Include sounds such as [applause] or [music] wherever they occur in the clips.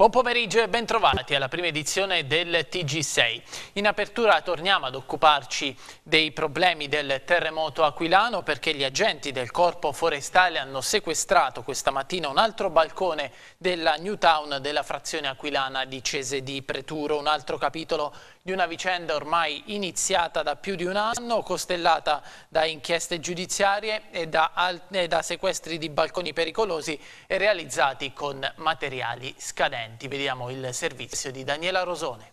Buon pomeriggio e bentrovati alla prima edizione del TG6. In apertura torniamo ad occuparci dei problemi del terremoto aquilano perché gli agenti del corpo forestale hanno sequestrato questa mattina un altro balcone della New Town della frazione aquilana di Cese di Preturo, un altro capitolo di una vicenda ormai iniziata da più di un anno, costellata da inchieste giudiziarie e da, e da sequestri di balconi pericolosi realizzati con materiali scadenti. Vediamo il servizio di Daniela Rosone.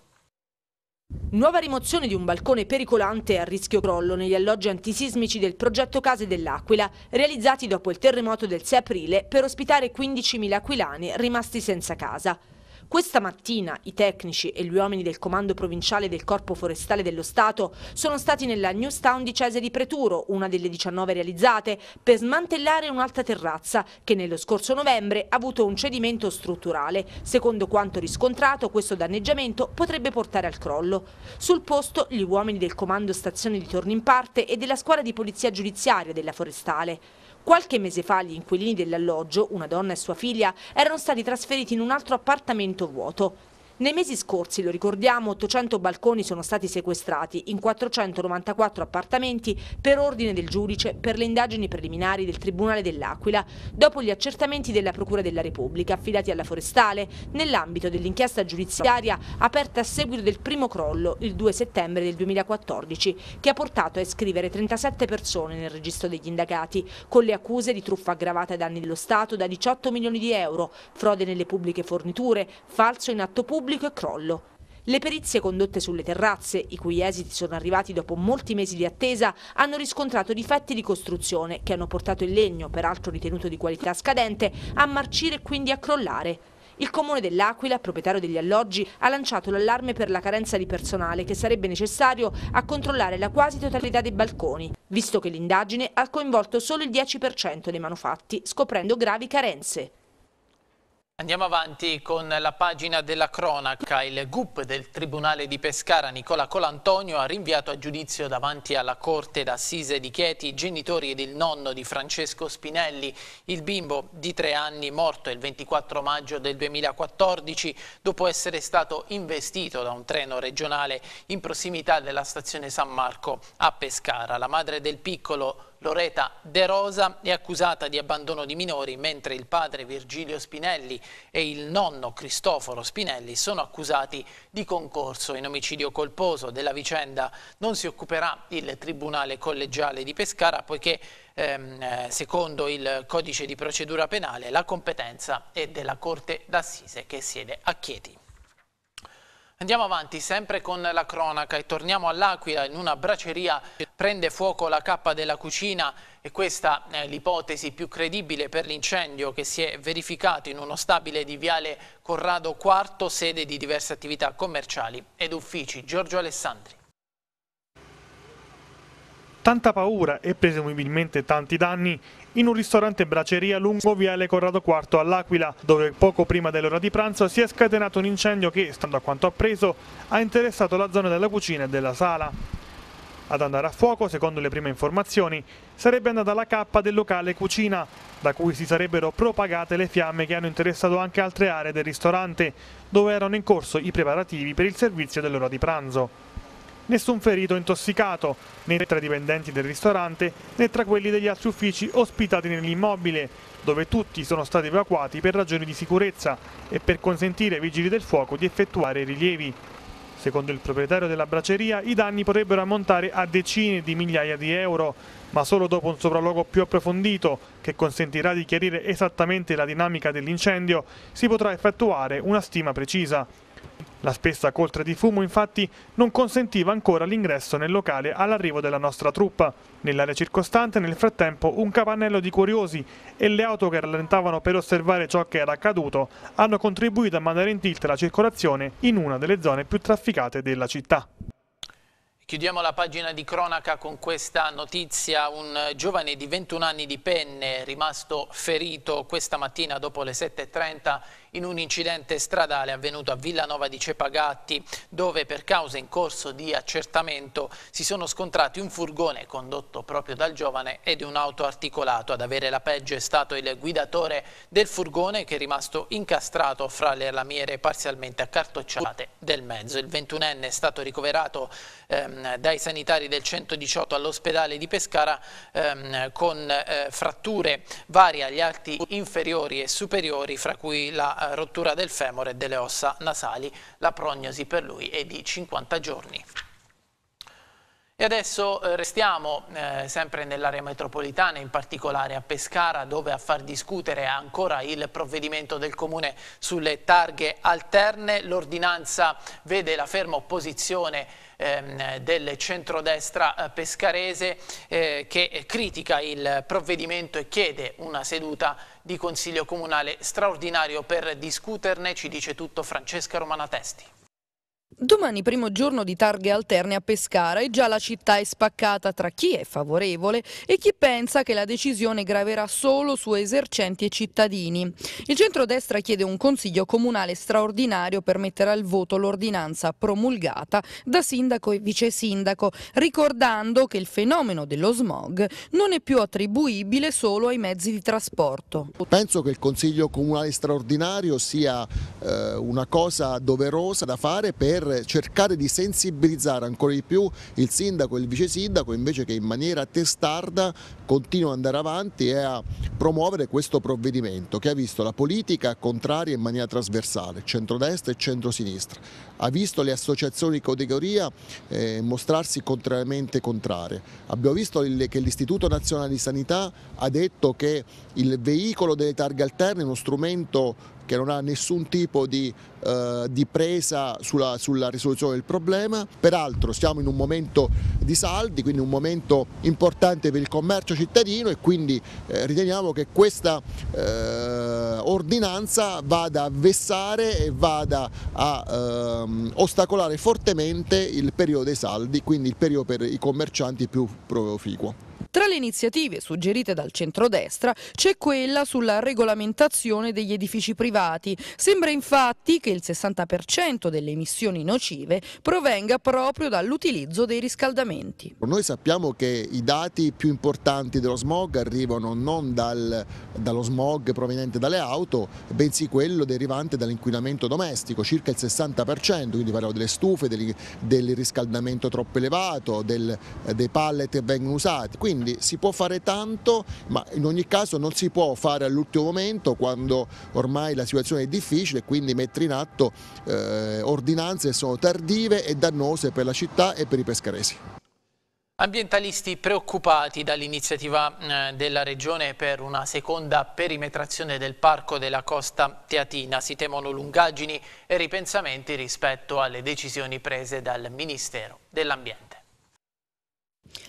Nuova rimozione di un balcone pericolante a rischio crollo negli alloggi antisismici del progetto Case dell'Aquila, realizzati dopo il terremoto del 6 aprile per ospitare 15.000 aquilani rimasti senza casa. Questa mattina i tecnici e gli uomini del Comando Provinciale del Corpo Forestale dello Stato sono stati nella Newstown di Cese di Preturo, una delle 19 realizzate, per smantellare un'alta terrazza che nello scorso novembre ha avuto un cedimento strutturale. Secondo quanto riscontrato, questo danneggiamento potrebbe portare al crollo. Sul posto gli uomini del Comando Stazione di in Parte e della squadra di polizia giudiziaria della Forestale. Qualche mese fa gli inquilini dell'alloggio, una donna e sua figlia, erano stati trasferiti in un altro appartamento vuoto. Nei mesi scorsi, lo ricordiamo, 800 balconi sono stati sequestrati in 494 appartamenti per ordine del giudice per le indagini preliminari del Tribunale dell'Aquila, dopo gli accertamenti della Procura della Repubblica affidati alla Forestale nell'ambito dell'inchiesta giudiziaria aperta a seguito del primo crollo il 2 settembre del 2014, che ha portato a iscrivere 37 persone nel registro degli indagati, con le accuse di truffa aggravata ai danni dello Stato da 18 milioni di euro, frode nelle pubbliche forniture, falso in atto pubblico pubblico e crollo. Le perizie condotte sulle terrazze, i cui esiti sono arrivati dopo molti mesi di attesa, hanno riscontrato difetti di costruzione che hanno portato il legno, peraltro ritenuto di qualità scadente, a marcire e quindi a crollare. Il comune dell'Aquila, proprietario degli alloggi, ha lanciato l'allarme per la carenza di personale che sarebbe necessario a controllare la quasi totalità dei balconi, visto che l'indagine ha coinvolto solo il 10% dei manufatti, scoprendo gravi carenze. Andiamo avanti con la pagina della cronaca. Il GUP del Tribunale di Pescara Nicola Colantonio ha rinviato a giudizio davanti alla Corte d'Assise di Chieti i genitori ed il nonno di Francesco Spinelli, il bimbo di tre anni morto il 24 maggio del 2014 dopo essere stato investito da un treno regionale in prossimità della stazione San Marco a Pescara. La madre del piccolo Loreta De Rosa è accusata di abbandono di minori, mentre il padre Virgilio Spinelli e il nonno Cristoforo Spinelli sono accusati di concorso in omicidio colposo. Della vicenda non si occuperà il Tribunale Collegiale di Pescara, poiché ehm, eh, secondo il codice di procedura penale la competenza è della Corte d'Assise che siede a Chieti. Andiamo avanti sempre con la cronaca e torniamo all'Aquila in una braceria prende fuoco la cappa della cucina e questa è l'ipotesi più credibile per l'incendio che si è verificato in uno stabile di Viale Corrado IV sede di diverse attività commerciali ed uffici. Giorgio Alessandri. Tanta paura e presumibilmente tanti danni in un ristorante braceria lungo Viale Corrado IV all'Aquila, dove poco prima dell'ora di pranzo si è scatenato un incendio che, stando a quanto appreso, ha interessato la zona della cucina e della sala. Ad andare a fuoco, secondo le prime informazioni, sarebbe andata la cappa del locale cucina, da cui si sarebbero propagate le fiamme che hanno interessato anche altre aree del ristorante, dove erano in corso i preparativi per il servizio dell'ora di pranzo nessun ferito intossicato, né tra i dipendenti del ristorante né tra quelli degli altri uffici ospitati nell'immobile, dove tutti sono stati evacuati per ragioni di sicurezza e per consentire ai vigili del fuoco di effettuare i rilievi. Secondo il proprietario della braceria i danni potrebbero ammontare a decine di migliaia di euro, ma solo dopo un sopralluogo più approfondito che consentirà di chiarire esattamente la dinamica dell'incendio si potrà effettuare una stima precisa. La spessa coltre di fumo infatti non consentiva ancora l'ingresso nel locale all'arrivo della nostra truppa. Nell'area circostante nel frattempo un capannello di curiosi e le auto che rallentavano per osservare ciò che era accaduto hanno contribuito a mandare in tilt la circolazione in una delle zone più trafficate della città. Chiudiamo la pagina di cronaca con questa notizia, un giovane di 21 anni di penne rimasto ferito questa mattina dopo le 7.30 in un incidente stradale avvenuto a Villanova di Cepagatti dove per cause in corso di accertamento si sono scontrati un furgone condotto proprio dal giovane ed un auto articolato. Ad avere la peggio è stato il guidatore del furgone che è rimasto incastrato fra le lamiere parzialmente accartocciate del mezzo. Il 21enne è stato ricoverato ehm, dai sanitari del 118 all'ospedale di Pescara ehm, con eh, fratture varie agli arti inferiori e superiori fra cui la eh, rottura del femore e delle ossa nasali. La prognosi per lui è di 50 giorni. E adesso eh, restiamo eh, sempre nell'area metropolitana, in particolare a Pescara, dove a far discutere ancora il provvedimento del Comune sulle targhe alterne. L'ordinanza vede la ferma opposizione ehm, del centrodestra eh, pescarese eh, che critica il provvedimento e chiede una seduta di Consiglio Comunale straordinario per discuterne, ci dice tutto Francesca Romanatesti. Domani primo giorno di targhe alterne a Pescara e già la città è spaccata tra chi è favorevole e chi pensa che la decisione graverà solo su esercenti e cittadini. Il centrodestra chiede un consiglio comunale straordinario per mettere al voto l'ordinanza promulgata da sindaco e vice sindaco, ricordando che il fenomeno dello smog non è più attribuibile solo ai mezzi di trasporto. Penso che il consiglio comunale straordinario sia eh, una cosa doverosa da fare per per cercare di sensibilizzare ancora di più il sindaco e il vice sindaco invece che in maniera testarda continua ad andare avanti e a promuovere questo provvedimento che ha visto la politica contraria in maniera trasversale, centrodestra e centrosinistra, ha visto le associazioni di categoria eh, mostrarsi contrariamente contrarie, abbiamo visto il, che l'Istituto Nazionale di Sanità ha detto che il veicolo delle targhe alterne è uno strumento che non ha nessun tipo di, eh, di presa sulla, sulla, risoluzione del problema. Peraltro siamo in un momento di saldi, quindi un momento importante per il commercio cittadino e quindi eh, riteniamo che questa eh, ordinanza vada a vessare e vada a ehm, ostacolare fortemente il periodo dei saldi, quindi il periodo per i commercianti più proficuo. Tra le iniziative suggerite dal centrodestra c'è quella sulla regolamentazione degli edifici privati. Sembra infatti che il 60% delle emissioni nocive provenga proprio dall'utilizzo dei riscaldamenti. Noi sappiamo che i dati più importanti dello smog arrivano non dal, dallo smog proveniente dalle auto, bensì quello derivante dall'inquinamento domestico, circa il 60%, quindi parliamo delle stufe, del, del riscaldamento troppo elevato, del, dei pallet che vengono usati. Quindi quindi si può fare tanto ma in ogni caso non si può fare all'ultimo momento quando ormai la situazione è difficile quindi mettere in atto eh, ordinanze che sono tardive e dannose per la città e per i pescaresi. Ambientalisti preoccupati dall'iniziativa eh, della Regione per una seconda perimetrazione del parco della costa teatina si temono lungaggini e ripensamenti rispetto alle decisioni prese dal Ministero dell'Ambiente.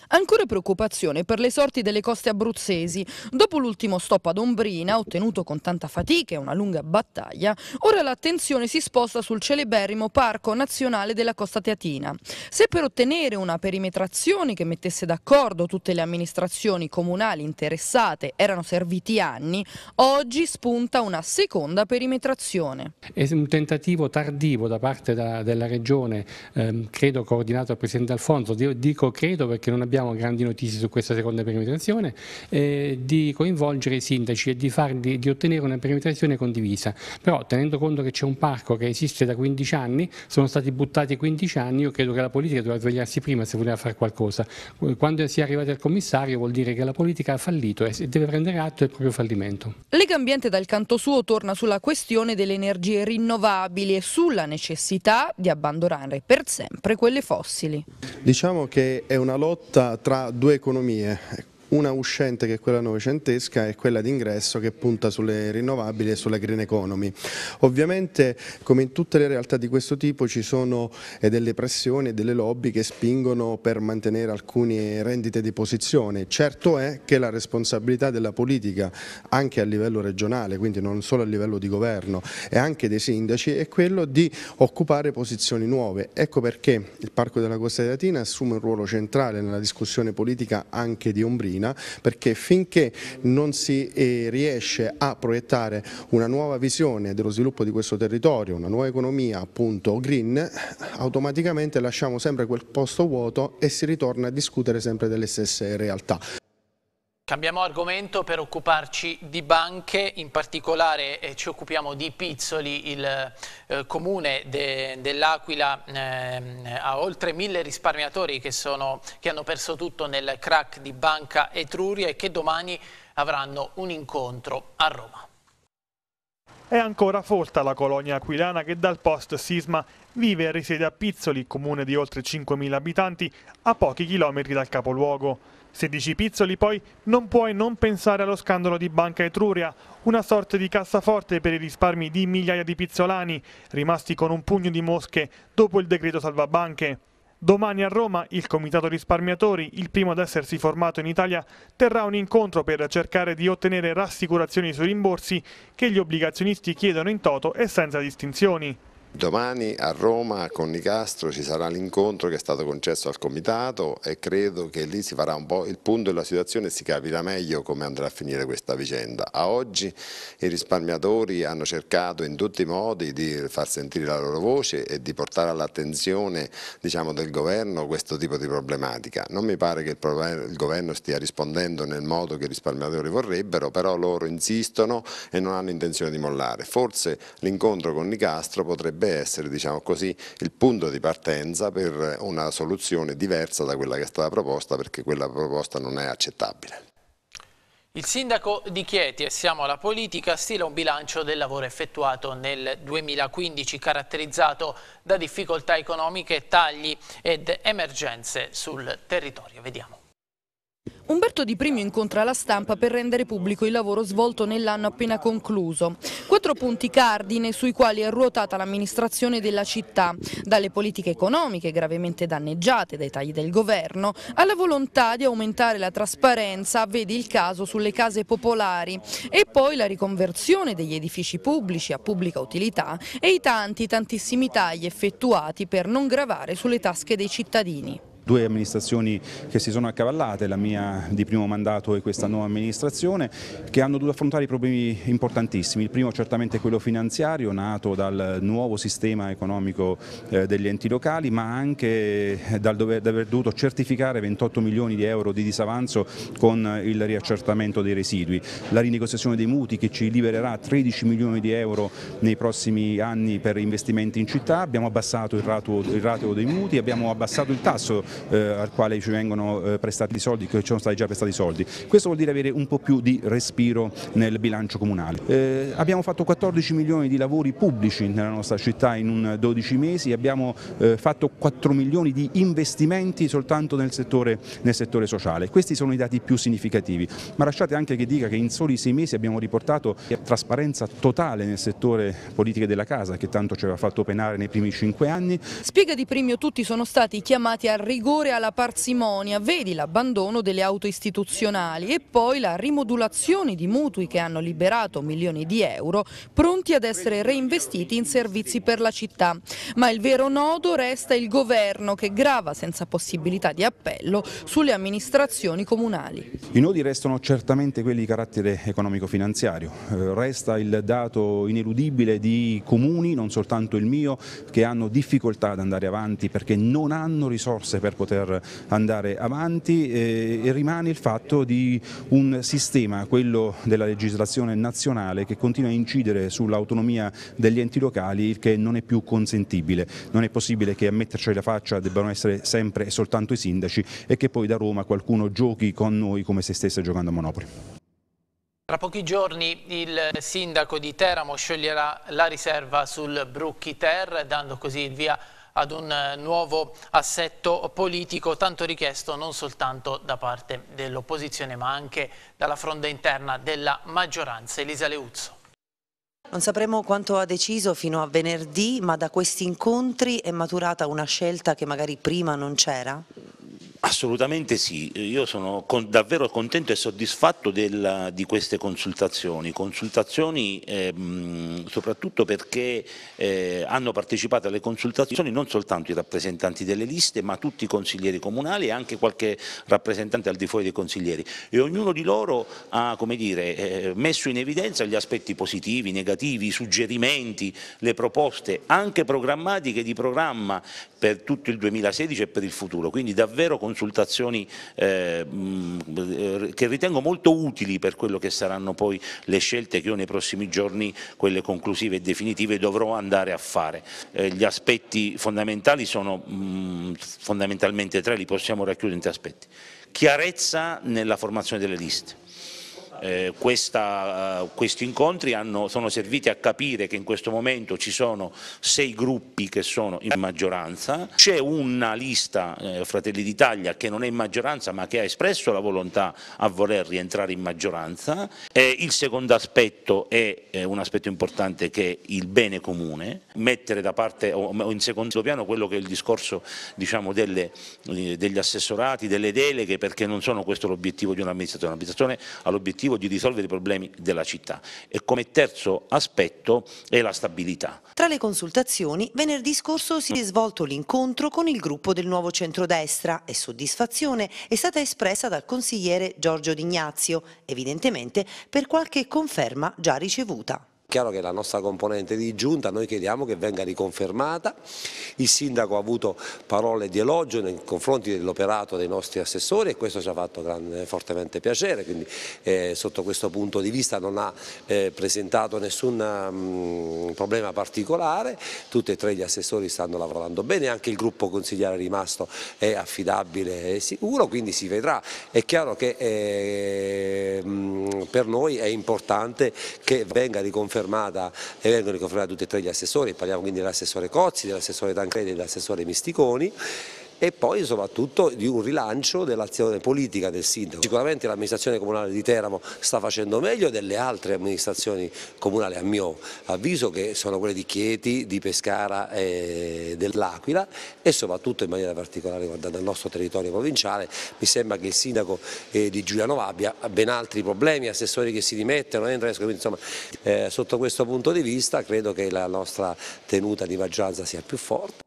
Ancora preoccupazione per le sorti delle coste abruzzesi. Dopo l'ultimo stop ad Ombrina, ottenuto con tanta fatica e una lunga battaglia, ora l'attenzione si sposta sul celeberrimo Parco Nazionale della Costa Teatina. Se per ottenere una perimetrazione che mettesse d'accordo tutte le amministrazioni comunali interessate erano serviti anni, oggi spunta una seconda perimetrazione. È un tentativo tardivo da parte da, della Regione, ehm, credo coordinato dal Presidente Alfonso, dico credo perché non abbiamo abbiamo grandi notizie su questa seconda perimetrazione, eh, di coinvolgere i sindaci e di, farli, di ottenere una perimetrazione condivisa. Però tenendo conto che c'è un parco che esiste da 15 anni, sono stati buttati 15 anni, io credo che la politica doveva svegliarsi prima se voleva fare qualcosa. Eh, quando si è arrivati al commissario vuol dire che la politica ha fallito e deve prendere atto del proprio fallimento. Lega Ambiente dal canto suo torna sulla questione delle energie rinnovabili e sulla necessità di abbandonare per sempre quelle fossili. Diciamo che è una lotta tra due economie. Ecco una uscente che è quella novecentesca e quella d'ingresso che punta sulle rinnovabili e sulla green economy. Ovviamente come in tutte le realtà di questo tipo ci sono eh, delle pressioni e delle lobby che spingono per mantenere alcune rendite di posizione. Certo è che la responsabilità della politica anche a livello regionale, quindi non solo a livello di governo e anche dei sindaci, è quello di occupare posizioni nuove. Ecco perché il Parco della Costa di Latina assume un ruolo centrale nella discussione politica anche di Ombrino disciplina perché finché non si eh, riesce a proiettare una nuova visione dello sviluppo di questo territorio, una nuova economia appunto green, automaticamente lasciamo sempre quel posto vuoto e si ritorna a discutere sempre delle stesse realtà. Cambiamo argomento per occuparci di banche, in particolare eh, ci occupiamo di Pizzoli, il eh, comune de, dell'Aquila eh, ha oltre mille risparmiatori che, sono, che hanno perso tutto nel crack di Banca Etruria e che domani avranno un incontro a Roma. È ancora folta la colonia aquilana che dal post-sisma vive e risiede a Pizzoli, comune di oltre 5.000 abitanti, a pochi chilometri dal capoluogo. 16 Pizzoli poi non puoi non pensare allo scandalo di Banca Etruria, una sorta di cassaforte per i risparmi di migliaia di pizzolani, rimasti con un pugno di mosche dopo il decreto salvabanche. Domani a Roma il Comitato Risparmiatori, il primo ad essersi formato in Italia, terrà un incontro per cercare di ottenere rassicurazioni sui rimborsi che gli obbligazionisti chiedono in toto e senza distinzioni. Domani a Roma con Nicastro ci sarà l'incontro che è stato concesso al Comitato e credo che lì si farà un po' il punto della situazione e si capirà meglio come andrà a finire questa vicenda. A oggi i risparmiatori hanno cercato in tutti i modi di far sentire la loro voce e di portare all'attenzione diciamo, del Governo questo tipo di problematica. Non mi pare che il, problema, il Governo stia rispondendo nel modo che i risparmiatori vorrebbero, però loro insistono e non hanno intenzione di mollare. Forse l'incontro con Nicastro potrebbe potrebbe essere diciamo così, il punto di partenza per una soluzione diversa da quella che è stata proposta perché quella proposta non è accettabile. Il sindaco di Chieti, e siamo alla politica, stila un bilancio del lavoro effettuato nel 2015 caratterizzato da difficoltà economiche, tagli ed emergenze sul territorio. Vediamo. Umberto Di Primio incontra la stampa per rendere pubblico il lavoro svolto nell'anno appena concluso. Quattro punti cardine sui quali è ruotata l'amministrazione della città, dalle politiche economiche gravemente danneggiate dai tagli del governo, alla volontà di aumentare la trasparenza, vedi il caso sulle case popolari, e poi la riconversione degli edifici pubblici a pubblica utilità e i tanti, tantissimi tagli effettuati per non gravare sulle tasche dei cittadini due amministrazioni che si sono accavallate, la mia di primo mandato e questa nuova amministrazione, che hanno dovuto affrontare problemi importantissimi. Il primo certamente è quello finanziario, nato dal nuovo sistema economico eh, degli enti locali, ma anche eh, dal dover, dover dovuto certificare 28 milioni di euro di disavanzo con il riaccertamento dei residui. La rinegoziazione dei muti che ci libererà 13 milioni di euro nei prossimi anni per investimenti in città, abbiamo abbassato il rateo, il rateo dei muti, abbiamo abbassato il tasso eh, al quale ci vengono eh, prestati soldi, che ci sono stati già prestati soldi. Questo vuol dire avere un po' più di respiro nel bilancio comunale. Eh, abbiamo fatto 14 milioni di lavori pubblici nella nostra città in 12 mesi, abbiamo fatto 4 milioni di investimenti soltanto nel settore, nel settore sociale. Questi sono i dati più significativi, ma lasciate anche che dica che in soli 6 mesi abbiamo riportato trasparenza totale nel settore politiche della casa che tanto ci aveva fatto penare nei primi 5 anni. Spiega di Primio tutti sono stati chiamati a rigore rigore alla parsimonia, vedi l'abbandono delle auto istituzionali e poi la rimodulazione di mutui che hanno liberato milioni di euro pronti ad essere reinvestiti in servizi per la città. Ma il vero nodo resta il governo che grava senza possibilità di appello sulle amministrazioni comunali. I nodi restano certamente quelli di carattere economico-finanziario, eh, resta il dato ineludibile di comuni, non soltanto il mio, che hanno difficoltà ad andare avanti perché non hanno risorse per poter andare avanti eh, e rimane il fatto di un sistema, quello della legislazione nazionale che continua a incidere sull'autonomia degli enti locali che non è più consentibile. Non è possibile che a metterci la faccia debbano essere sempre e soltanto i sindaci e che poi da Roma qualcuno giochi con noi come se stesse giocando a Monopoli. Tra pochi giorni il sindaco di Teramo scioglierà la riserva sul Brucchi Ter, dando così il via ad un eh, nuovo assetto politico tanto richiesto non soltanto da parte dell'opposizione ma anche dalla fronda interna della maggioranza. Elisa Leuzzo. Non sapremo quanto ha deciso fino a venerdì, ma da questi incontri è maturata una scelta che magari prima non c'era? Assolutamente sì, io sono con, davvero contento e soddisfatto del, di queste consultazioni, consultazioni ehm, soprattutto perché eh, hanno partecipato alle consultazioni non soltanto i rappresentanti delle liste ma tutti i consiglieri comunali e anche qualche rappresentante al di fuori dei consiglieri e ognuno di loro ha dire, eh, messo in evidenza gli aspetti positivi, negativi, i suggerimenti, le proposte anche programmatiche di programma per tutto il 2016 e per il futuro, quindi davvero consultazioni eh, eh, che ritengo molto utili per quello che saranno poi le scelte che io nei prossimi giorni, quelle conclusive e definitive, dovrò andare a fare. Eh, gli aspetti fondamentali sono mh, fondamentalmente tre, li possiamo racchiudere in tre aspetti. Chiarezza nella formazione delle liste eh, questa, uh, questi incontri hanno, sono serviti a capire che in questo momento ci sono sei gruppi che sono in maggioranza, c'è una lista eh, Fratelli d'Italia che non è in maggioranza ma che ha espresso la volontà a voler rientrare in maggioranza, eh, il secondo aspetto è eh, un aspetto importante che è il bene comune, mettere da parte o, o in secondo piano quello che è il discorso diciamo, delle, eh, degli assessorati, delle deleghe perché non sono questo l'obiettivo di un'amministrazione, l'amministrazione ha l'obiettivo l'obiettivo di risolvere i problemi della città e come terzo aspetto è la stabilità. Tra le consultazioni, venerdì scorso si è svolto l'incontro con il gruppo del nuovo centrodestra e soddisfazione è stata espressa dal consigliere Giorgio D'Ignazio, evidentemente per qualche conferma già ricevuta. Chiaro che la nostra componente di giunta noi chiediamo che venga riconfermata, il sindaco ha avuto parole di elogio nei confronti dell'operato dei nostri assessori e questo ci ha fatto grande, fortemente piacere, quindi eh, sotto questo punto di vista non ha eh, presentato nessun mm, problema particolare, tutti e tre gli assessori stanno lavorando bene, anche il gruppo consigliere rimasto è affidabile e sicuro, quindi si vedrà. È chiaro che eh, mh, mm, per noi è importante che venga riconfermata confermata e vengono riconfermati tutti e tre gli assessori, parliamo quindi dell'assessore Cozzi, dell'assessore Tancredi e dell'assessore Misticoni e poi soprattutto di un rilancio dell'azione politica del sindaco. Sicuramente l'amministrazione comunale di Teramo sta facendo meglio delle altre amministrazioni comunali a mio avviso che sono quelle di Chieti, di Pescara e dell'Aquila e soprattutto in maniera particolare guardando il nostro territorio provinciale mi sembra che il sindaco eh, di Giuliano abbia ben altri problemi, assessori che si dimettono, entrano, insomma eh, sotto questo punto di vista credo che la nostra tenuta di maggioranza sia più forte.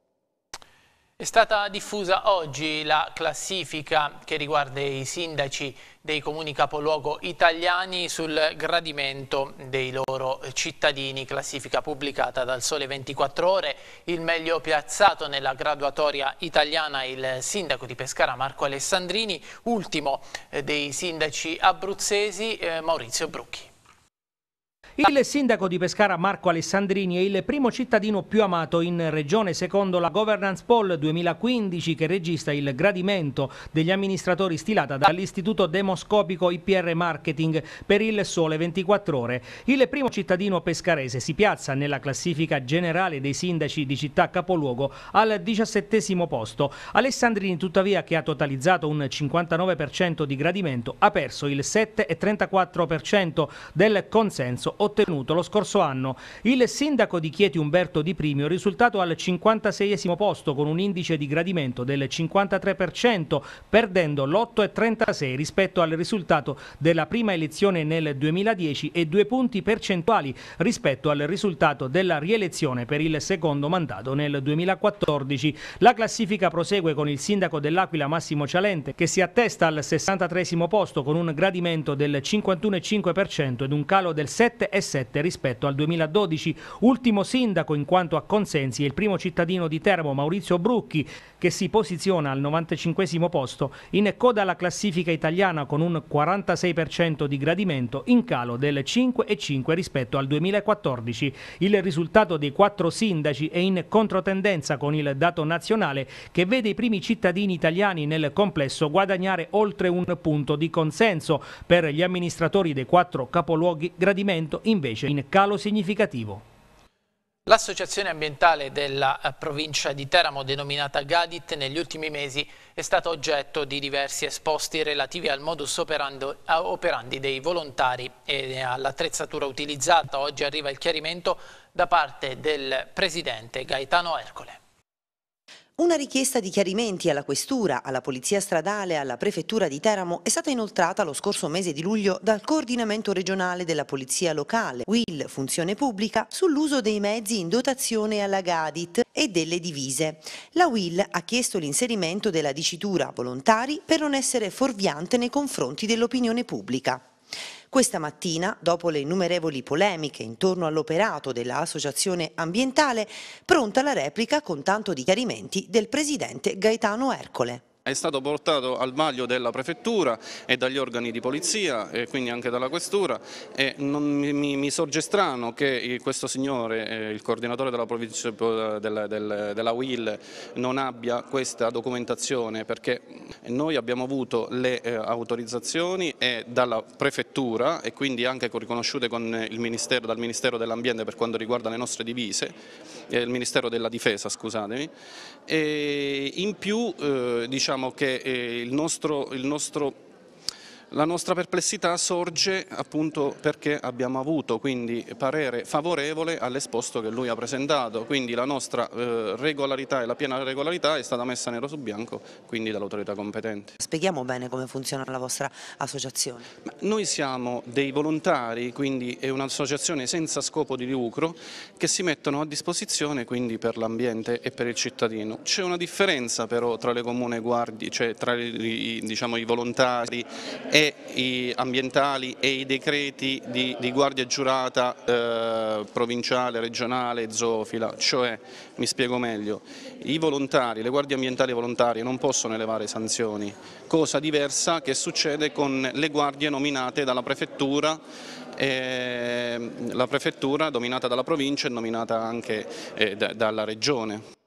È stata diffusa oggi la classifica che riguarda i sindaci dei comuni capoluogo italiani sul gradimento dei loro cittadini, classifica pubblicata dal Sole 24 Ore. Il meglio piazzato nella graduatoria italiana è il sindaco di Pescara Marco Alessandrini, ultimo eh, dei sindaci abruzzesi eh, Maurizio Brucchi. Il sindaco di Pescara Marco Alessandrini è il primo cittadino più amato in regione secondo la governance poll 2015 che registra il gradimento degli amministratori stilata dall'istituto demoscopico IPR Marketing per il sole 24 ore. Il primo cittadino pescarese si piazza nella classifica generale dei sindaci di città capoluogo al 17 posto. Alessandrini tuttavia che ha totalizzato un 59% di gradimento ha perso il 7,34% del consenso ottenuto ottenuto lo scorso anno. Il sindaco di Chieti Umberto Di Primio è risultato al 56 posto con un indice di gradimento del 53%, perdendo l'8,36 rispetto al risultato della prima elezione nel 2010 e due punti percentuali rispetto al risultato della rielezione per il secondo mandato nel 2014. La classifica prosegue con il sindaco dell'Aquila Massimo Cialente che si attesta al 63 posto con un gradimento del 51,5% ed un calo del 7 e 7 rispetto al 2012. Ultimo sindaco in quanto a consensi è il primo cittadino di Teramo, Maurizio Brucchi che si posiziona al 95 posto in coda alla classifica italiana con un 46% di gradimento in calo del 5,5 rispetto al 2014. Il risultato dei quattro sindaci è in controtendenza con il dato nazionale che vede i primi cittadini italiani nel complesso guadagnare oltre un punto di consenso. Per gli amministratori dei quattro capoluoghi gradimento invece in calo significativo. L'associazione ambientale della eh, provincia di Teramo, denominata Gadit, negli ultimi mesi è stata oggetto di diversi esposti relativi al modus operandi dei volontari e eh, all'attrezzatura utilizzata. Oggi arriva il chiarimento da parte del presidente Gaetano Ercole. Una richiesta di chiarimenti alla Questura, alla Polizia Stradale e alla Prefettura di Teramo è stata inoltrata lo scorso mese di luglio dal coordinamento regionale della Polizia Locale, WIL Funzione Pubblica, sull'uso dei mezzi in dotazione alla Gadit e delle divise. La WIL ha chiesto l'inserimento della dicitura volontari per non essere forviante nei confronti dell'opinione pubblica. Questa mattina, dopo le innumerevoli polemiche intorno all'operato dell'Associazione Ambientale, pronta la replica con tanto di chiarimenti del presidente Gaetano Ercole è stato portato al vaglio della prefettura e dagli organi di polizia e quindi anche dalla questura e non, mi, mi, sorge strano che questo signore, eh, il coordinatore della, provincia, della, della, della UIL, non abbia questa documentazione perché noi abbiamo avuto le eh, autorizzazioni dalla prefettura e quindi anche riconosciute con il ministero, dal Ministero dell'Ambiente per quanto riguarda le nostre divise eh, il Ministero della Difesa, scusatemi. E in più eh, diciamo che eh, il nostro, il nostro la nostra perplessità sorge appunto perché abbiamo avuto quindi parere favorevole all'esposto che lui ha presentato, quindi la nostra eh, regolarità e la piena regolarità è stata messa nero su bianco quindi dall'autorità competente. Spieghiamo bene come funziona la vostra associazione. Noi siamo dei volontari, quindi è un'associazione senza scopo di lucro che si mettono a disposizione quindi per l'ambiente e per il cittadino. C'è una differenza però tra le comune guardie, cioè tra i, diciamo, i volontari e e ambientali e i decreti di, di guardia giurata eh, provinciale, regionale, zoofila, cioè, mi spiego meglio, i volontari, le guardie ambientali volontarie non possono elevare sanzioni, cosa diversa che succede con le guardie nominate dalla prefettura ehm, la prefettura dominata dalla provincia e nominata anche eh, da, dalla regione.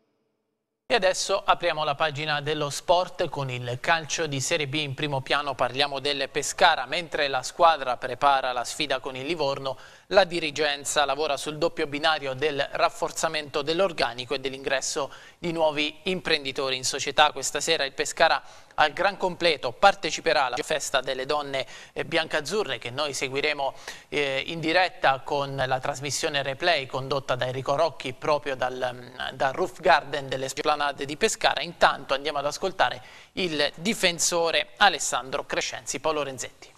E adesso apriamo la pagina dello sport con il calcio di Serie B in primo piano, parliamo del Pescara, mentre la squadra prepara la sfida con il Livorno, la dirigenza lavora sul doppio binario del rafforzamento dell'organico e dell'ingresso di nuovi imprenditori in società. Questa sera il Pescara al gran completo parteciperà alla festa delle donne eh, biancazzurre che noi seguiremo eh, in diretta con la trasmissione replay condotta da Enrico Rocchi proprio dal, mm, dal roof garden delle splanate di Pescara. Intanto andiamo ad ascoltare il difensore Alessandro Crescenzi, Paolo Renzetti.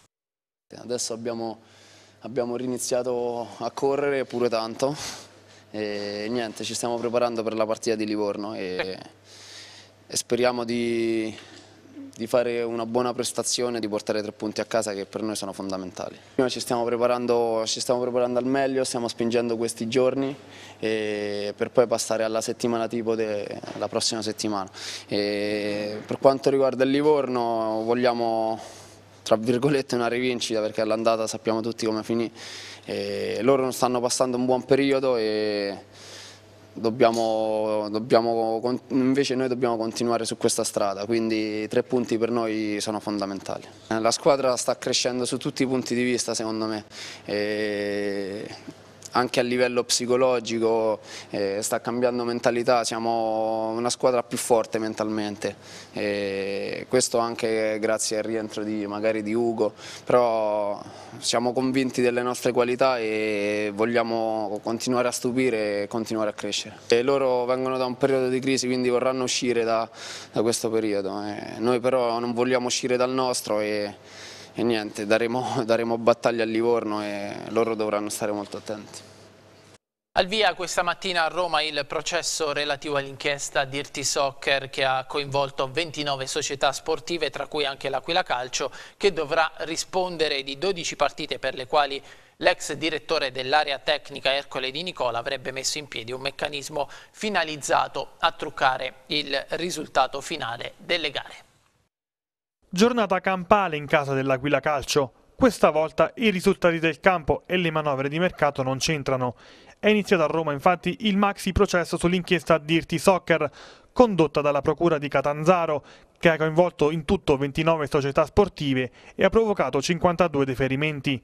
Adesso abbiamo abbiamo riniziato a correre pure tanto e niente, ci stiamo preparando per la partita di Livorno e, e speriamo di, di fare una buona prestazione, di portare tre punti a casa che per noi sono fondamentali. Noi ci stiamo preparando, ci stiamo preparando al meglio, stiamo spingendo questi giorni per poi passare alla settimana tipo della prossima settimana. E per quanto riguarda il Livorno vogliamo tra virgolette una rivincita perché all'andata sappiamo tutti come finì. E loro non stanno passando un buon periodo e dobbiamo, dobbiamo, invece noi dobbiamo continuare su questa strada, quindi tre punti per noi sono fondamentali. La squadra sta crescendo su tutti i punti di vista secondo me. E anche a livello psicologico eh, sta cambiando mentalità, siamo una squadra più forte mentalmente, e questo anche grazie al rientro di, magari di Ugo, però siamo convinti delle nostre qualità e vogliamo continuare a stupire e continuare a crescere. E loro vengono da un periodo di crisi quindi vorranno uscire da, da questo periodo, eh. noi però non vogliamo uscire dal nostro e e niente, daremo, [laughs] daremo battaglia a Livorno e loro dovranno stare molto attenti. Al via questa mattina a Roma il processo relativo all'inchiesta Dirty Soccer che ha coinvolto 29 società sportive, tra cui anche l'Aquila Calcio, che dovrà rispondere di 12 partite per le quali l'ex direttore dell'area tecnica Ercole Di Nicola avrebbe messo in piedi un meccanismo finalizzato a truccare il risultato finale delle gare. Giornata campale in casa dell'Aquila Calcio. Questa volta i risultati del campo e le manovre di mercato non c'entrano. È iniziato a Roma infatti il maxi processo sull'inchiesta Dirty Soccer, condotta dalla procura di Catanzaro, che ha coinvolto in tutto 29 società sportive e ha provocato 52 deferimenti.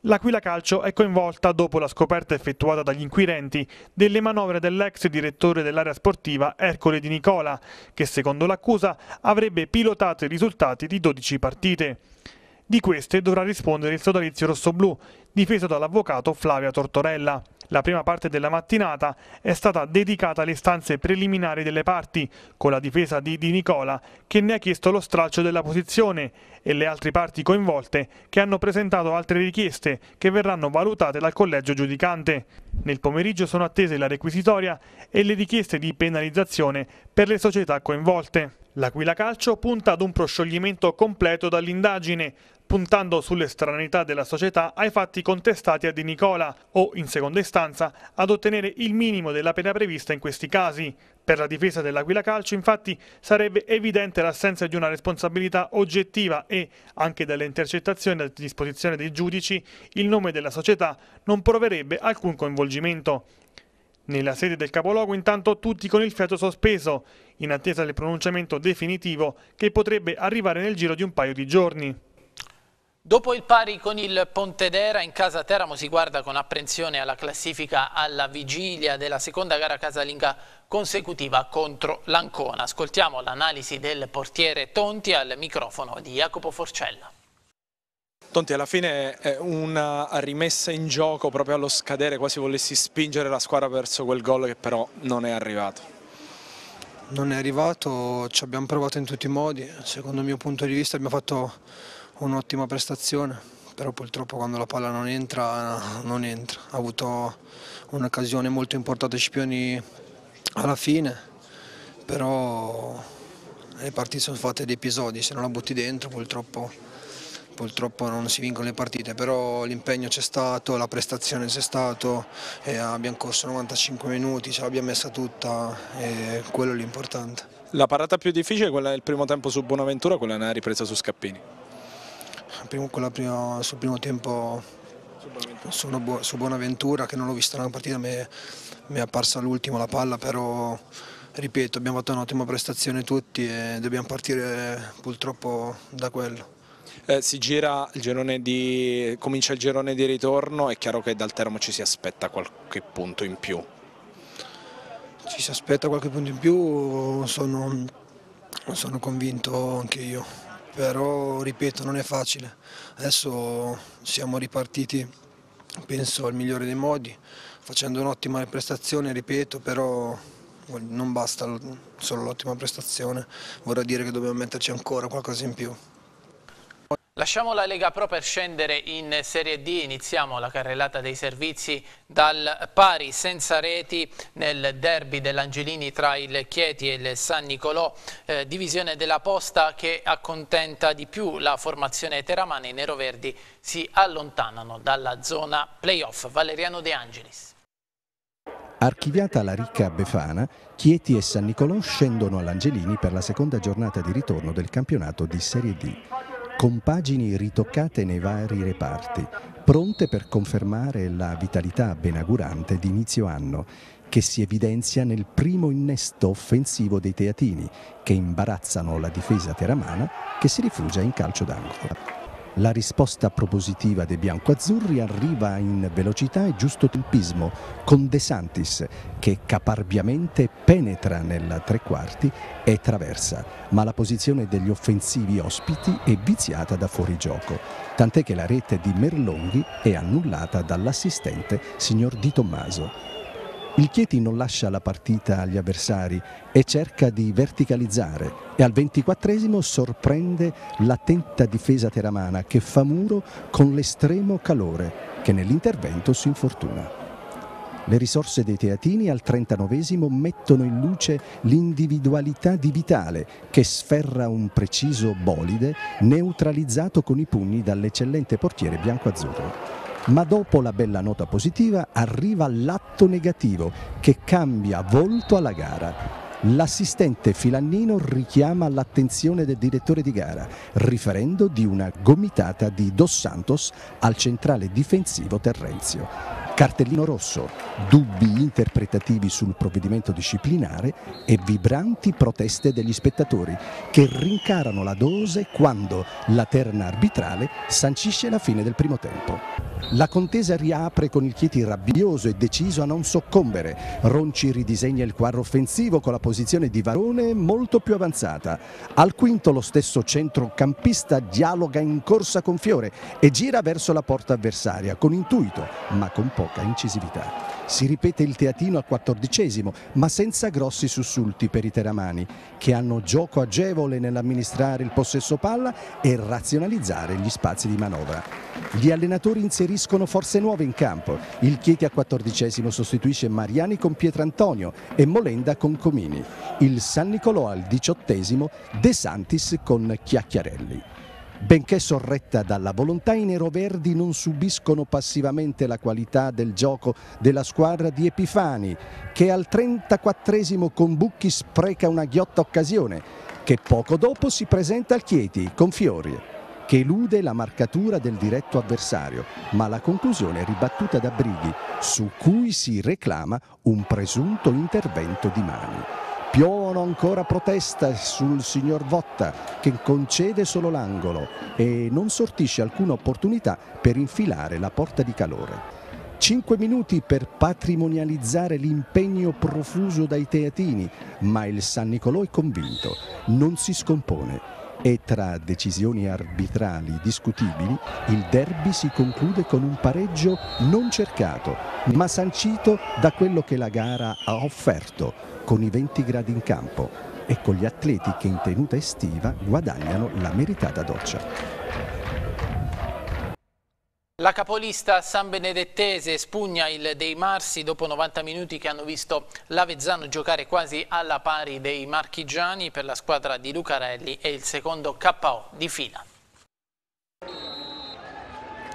L'Aquila Calcio è coinvolta dopo la scoperta effettuata dagli inquirenti delle manovre dell'ex direttore dell'area sportiva Ercole Di Nicola, che secondo l'accusa avrebbe pilotato i risultati di 12 partite. Di queste dovrà rispondere il sodalizio rossoblù, difeso dall'avvocato Flavia Tortorella. La prima parte della mattinata è stata dedicata alle stanze preliminari delle parti, con la difesa di Di Nicola che ne ha chiesto lo stralcio della posizione e le altre parti coinvolte che hanno presentato altre richieste che verranno valutate dal collegio giudicante. Nel pomeriggio sono attese la requisitoria e le richieste di penalizzazione per le società coinvolte. L'Aquila Calcio punta ad un proscioglimento completo dall'indagine, puntando sulle stranità della società ai fatti contestati a Di Nicola o, in seconda istanza, ad ottenere il minimo della pena prevista in questi casi. Per la difesa dell'Aquila Calcio, infatti, sarebbe evidente l'assenza di una responsabilità oggettiva e, anche dalle intercettazioni a disposizione dei giudici, il nome della società non proverebbe alcun coinvolgimento. Nella sede del capoluogo intanto tutti con il fiato sospeso, in attesa del pronunciamento definitivo che potrebbe arrivare nel giro di un paio di giorni. Dopo il pari con il Pontedera in casa Teramo si guarda con apprensione alla classifica alla vigilia della seconda gara casalinga consecutiva contro l'Ancona. Ascoltiamo l'analisi del portiere Tonti al microfono di Jacopo Forcella. Tonti, alla fine è una rimessa in gioco proprio allo scadere, quasi volessi spingere la squadra verso quel gol che però non è arrivato non è arrivato, ci abbiamo provato in tutti i modi, secondo il mio punto di vista abbiamo fatto un'ottima prestazione, però purtroppo quando la palla non entra, non entra. Ha avuto un'occasione molto importante Scipioni alla fine, però le partite sono fatte di episodi, se non la butti dentro purtroppo, purtroppo non si vincono le partite, però l'impegno c'è stato, la prestazione c'è stato, abbiamo corso 95 minuti, ce l'abbiamo messa tutta e quello è l'importante. La parata più difficile quella del primo tempo su Bonaventura, quella è una ripresa su Scappini primo, prima, sul primo tempo su, bu su Buonaventura che non l'ho vista nella partita, mi è apparsa l'ultima la palla, però ripeto abbiamo fatto un'ottima prestazione tutti e dobbiamo partire purtroppo da quello. Eh, si gira il girone di, comincia il girone di ritorno, è chiaro che dal termo ci si aspetta qualche punto in più. Ci si aspetta qualche punto in più, sono, sono convinto anche io però ripeto non è facile, adesso siamo ripartiti penso al migliore dei modi, facendo un'ottima prestazione, ripeto, però non basta solo l'ottima prestazione, vorrà dire che dobbiamo metterci ancora qualcosa in più. Lasciamo la Lega Pro per scendere in Serie D, iniziamo la carrellata dei servizi dal pari senza reti nel derby dell'Angelini tra il Chieti e il San Nicolò, eh, divisione della posta che accontenta di più la formazione teramana, i neroverdi si allontanano dalla zona playoff. Valeriano De Angelis. Archiviata la ricca Befana, Chieti e San Nicolò scendono all'Angelini per la seconda giornata di ritorno del campionato di Serie D compagini ritoccate nei vari reparti, pronte per confermare la vitalità benagurante di inizio anno, che si evidenzia nel primo innesto offensivo dei teatini, che imbarazzano la difesa teramana, che si rifugia in calcio d'angolo. La risposta propositiva dei biancoazzurri arriva in velocità e giusto tempismo con De Santis che caparbiamente penetra nella tre quarti e traversa, ma la posizione degli offensivi ospiti è viziata da fuorigioco, tant'è che la rete di Merlonghi è annullata dall'assistente signor Di Tommaso. Il Chieti non lascia la partita agli avversari e cerca di verticalizzare e al 24 sorprende l'attenta difesa teramana che fa muro con l'estremo calore che nell'intervento si infortuna. Le risorse dei teatini al 39 mettono in luce l'individualità di Vitale che sferra un preciso bolide neutralizzato con i pugni dall'eccellente portiere bianco-azzurro. Ma dopo la bella nota positiva arriva l'atto negativo che cambia volto alla gara. L'assistente Filannino richiama l'attenzione del direttore di gara, riferendo di una gomitata di Dos Santos al centrale difensivo Terrenzio. Cartellino rosso, dubbi interpretativi sul provvedimento disciplinare e vibranti proteste degli spettatori che rincarano la dose quando la terna arbitrale sancisce la fine del primo tempo. La contesa riapre con il Chieti rabbioso e deciso a non soccombere. Ronci ridisegna il quadro offensivo con la posizione di Varone molto più avanzata. Al quinto lo stesso centrocampista dialoga in corsa con Fiore e gira verso la porta avversaria con intuito ma con poca incisività. Si ripete il teatino al quattordicesimo, ma senza grossi sussulti per i teramani, che hanno gioco agevole nell'amministrare il possesso palla e razionalizzare gli spazi di manovra. Gli allenatori inseriscono forze nuove in campo. Il Chieti al quattordicesimo sostituisce Mariani con Pietrantonio e Molenda con Comini. Il San Nicolò al diciottesimo De Santis con Chiacchiarelli. Benché sorretta dalla volontà, i neroverdi non subiscono passivamente la qualità del gioco della squadra di Epifani, che al 34esimo con Bucchi spreca una ghiotta occasione, che poco dopo si presenta al Chieti con Fiori, che elude la marcatura del diretto avversario, ma la conclusione è ribattuta da Brighi, su cui si reclama un presunto intervento di mani. Piovono ancora protesta sul signor Votta che concede solo l'angolo e non sortisce alcuna opportunità per infilare la porta di calore. Cinque minuti per patrimonializzare l'impegno profuso dai teatini, ma il San Nicolò è convinto, non si scompone e tra decisioni arbitrali discutibili il derby si conclude con un pareggio non cercato ma sancito da quello che la gara ha offerto con i 20 gradi in campo e con gli atleti che in tenuta estiva guadagnano la meritata doccia. La capolista San Benedettese spugna il Dei Marsi dopo 90 minuti che hanno visto l'Avezzano giocare quasi alla pari dei marchigiani per la squadra di Lucarelli e il secondo KO di fila.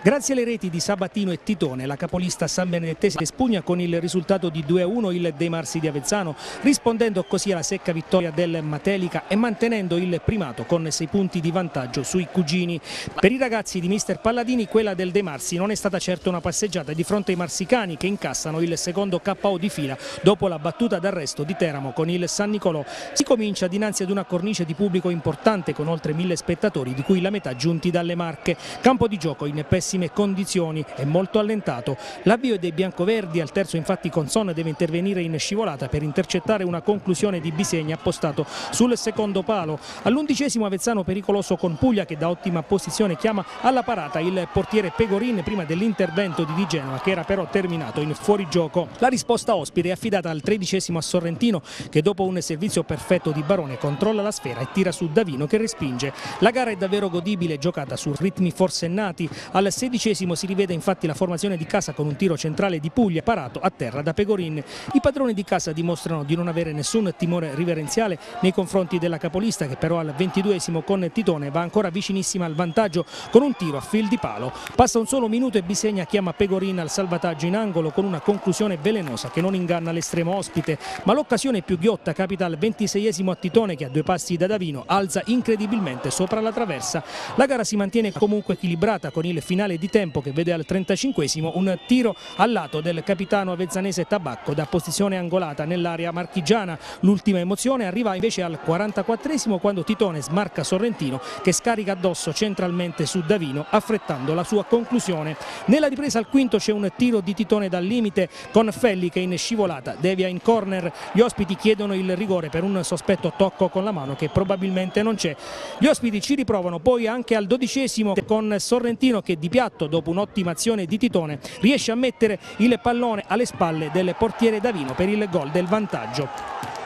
Grazie alle reti di Sabatino e Titone, la capolista sambenedettese spugna con il risultato di 2-1 il De Marsi di Avezzano, rispondendo così alla secca vittoria del Matelica e mantenendo il primato con 6 punti di vantaggio sui cugini. Per i ragazzi di mister Palladini quella del De Marsi non è stata certo una passeggiata di fronte ai marsicani che incassano il secondo KO di fila dopo la battuta d'arresto di Teramo con il San Nicolò. Si comincia dinanzi ad una cornice di pubblico importante con oltre mille spettatori di cui la metà giunti dalle Marche. Campo di gioco in pessimo pessime condizioni e molto allentato. L'avvio dei biancoverdi al terzo infatti Consone deve intervenire in scivolata per intercettare una conclusione di Bisegna appostato sul secondo palo. All'undicesimo Avezzano pericoloso con Puglia che da ottima posizione chiama alla parata il portiere Pegorin prima dell'intervento di Di Genova che era però terminato in fuorigioco. La risposta ospite è affidata al tredicesimo a Sorrentino che dopo un servizio perfetto di Barone controlla la sfera e tira su Davino che respinge. La gara è davvero godibile giocata su ritmi forsennati al sedicesimo si rivede infatti la formazione di casa con un tiro centrale di Puglia parato a terra da Pegorin. I padroni di casa dimostrano di non avere nessun timore riverenziale nei confronti della capolista che però al 22esimo con Titone va ancora vicinissima al vantaggio con un tiro a fil di palo. Passa un solo minuto e Bisegna chiama Pegorin al salvataggio in angolo con una conclusione velenosa che non inganna l'estremo ospite, ma l'occasione più ghiotta capita al 26esimo a Titone che a due passi da Davino alza incredibilmente sopra la traversa. La gara si mantiene comunque equilibrata con il finale finale di tempo che vede al 35 esimo un tiro al lato del capitano avezzanese Tabacco da posizione angolata nell'area marchigiana. L'ultima emozione arriva invece al 44 esimo quando Titone smarca Sorrentino che scarica addosso centralmente su Davino affrettando la sua conclusione. Nella ripresa al quinto c'è un tiro di Titone dal limite con Felli che in scivolata devia in corner. Gli ospiti chiedono il rigore per un sospetto tocco con la mano che probabilmente non c'è. Gli ospiti ci riprovano poi anche al dodicesimo con Sorrentino che di piano Piatto dopo un'ottima azione di Titone riesce a mettere il pallone alle spalle del portiere Davino per il gol del vantaggio.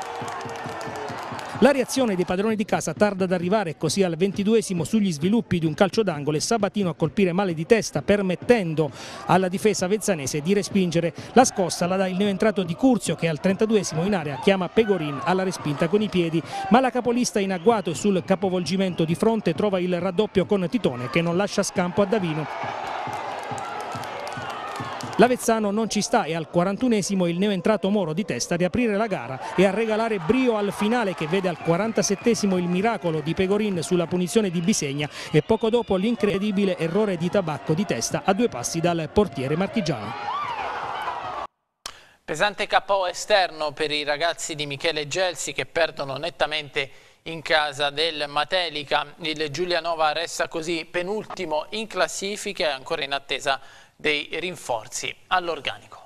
La reazione dei padroni di casa tarda ad arrivare così al ventiduesimo sugli sviluppi di un calcio d'angolo e Sabatino a colpire male di testa permettendo alla difesa vezzanese di respingere la scossa. La dà il neoentrato di Curzio che al 32esimo in area chiama Pegorin alla respinta con i piedi ma la capolista in agguato e sul capovolgimento di fronte trova il raddoppio con Titone che non lascia scampo a Davino. L'Avezzano non ci sta e al 41esimo il neoentrato Moro di testa riaprire la gara e a regalare brio al finale che vede al 47esimo il miracolo di Pegorin sulla punizione di Bisegna e poco dopo l'incredibile errore di Tabacco di testa a due passi dal portiere marchigiano. Pesante KO esterno per i ragazzi di Michele Gelsi che perdono nettamente in casa del Matelica. Il Giulianova resta così penultimo in classifica e ancora in attesa dei rinforzi all'organico.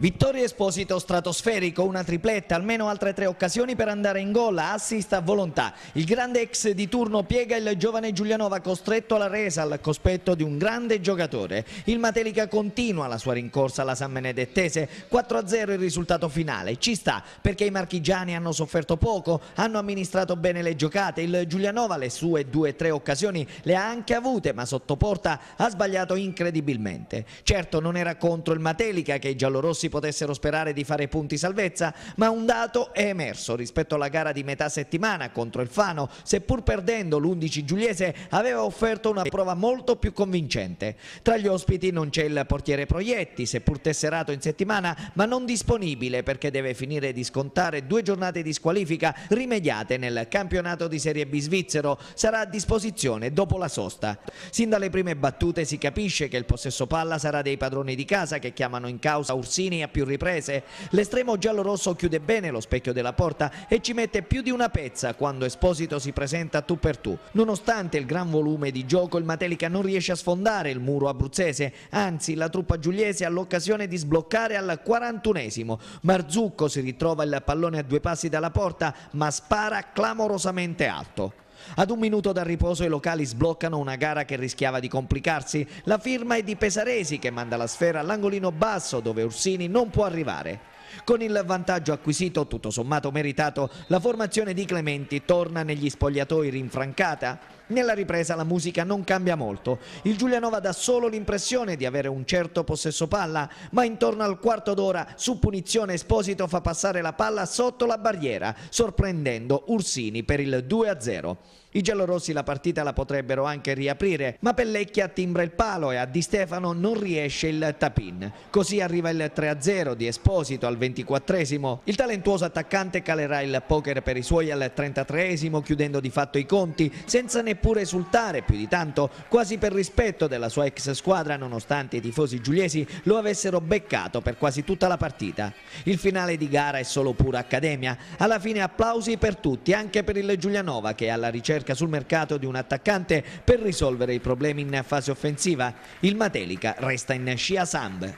Vittorio Esposito stratosferico, una tripletta, almeno altre tre occasioni per andare in gol, assist a volontà. Il grande ex di turno piega il giovane Giulianova costretto alla resa al cospetto di un grande giocatore. Il Matelica continua la sua rincorsa alla San Benedettese, 4-0 il risultato finale. Ci sta perché i marchigiani hanno sofferto poco, hanno amministrato bene le giocate, il Giulianova le sue due o tre occasioni le ha anche avute ma sotto porta ha sbagliato incredibilmente. Certo non era contro il Matelica che i giallorossi potessero sperare di fare punti salvezza, ma un dato è emerso rispetto alla gara di metà settimana contro il Fano, seppur perdendo l'11 Giuliese aveva offerto una prova molto più convincente. Tra gli ospiti non c'è il portiere Proietti, seppur tesserato in settimana, ma non disponibile perché deve finire di scontare due giornate di squalifica rimediate nel campionato di Serie B svizzero. Sarà a disposizione dopo la sosta. Sin dalle prime battute si capisce che il possesso palla sarà dei padroni di casa che chiamano in causa Ursini a più riprese. L'estremo giallo-rosso chiude bene lo specchio della porta e ci mette più di una pezza quando Esposito si presenta tu per tu. Nonostante il gran volume di gioco, il Matelica non riesce a sfondare il muro abruzzese, anzi la truppa giuliese ha l'occasione di sbloccare al 41esimo. Marzucco si ritrova il pallone a due passi dalla porta, ma spara clamorosamente alto. Ad un minuto dal riposo i locali sbloccano una gara che rischiava di complicarsi. La firma è di Pesaresi che manda la sfera all'angolino basso dove Ursini non può arrivare. Con il vantaggio acquisito, tutto sommato meritato, la formazione di Clementi torna negli spogliatoi rinfrancata. Nella ripresa la musica non cambia molto. Il Giulianova dà solo l'impressione di avere un certo possesso palla, ma intorno al quarto d'ora su punizione Esposito fa passare la palla sotto la barriera, sorprendendo Ursini per il 2-0. I giallorossi la partita la potrebbero anche riaprire, ma Pellecchia timbra il palo e a Di Stefano non riesce il tapin. Così arriva il 3-0 di Esposito al 24esimo. Il talentuoso attaccante calerà il poker per i suoi al 33esimo, chiudendo di fatto i conti, senza neppure esultare più di tanto, quasi per rispetto della sua ex squadra, nonostante i tifosi giuliesi lo avessero beccato per quasi tutta la partita. Il finale di gara è solo pura accademia. Alla fine applausi per tutti, anche per il Giulianova che è alla ricerca ricerca sul mercato di un attaccante per risolvere i problemi in fase offensiva. Il Matelica resta in scia Samb.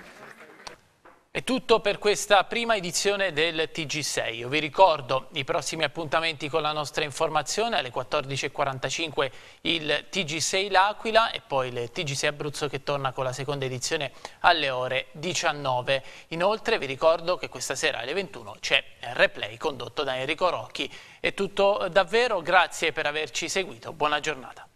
È tutto per questa prima edizione del TG6. Io vi ricordo i prossimi appuntamenti con la nostra informazione alle 14.45 il TG6 L'Aquila e poi il TG6 Abruzzo che torna con la seconda edizione alle ore 19. Inoltre vi ricordo che questa sera alle 21 c'è replay condotto da Enrico Rocchi. È tutto davvero, grazie per averci seguito. Buona giornata.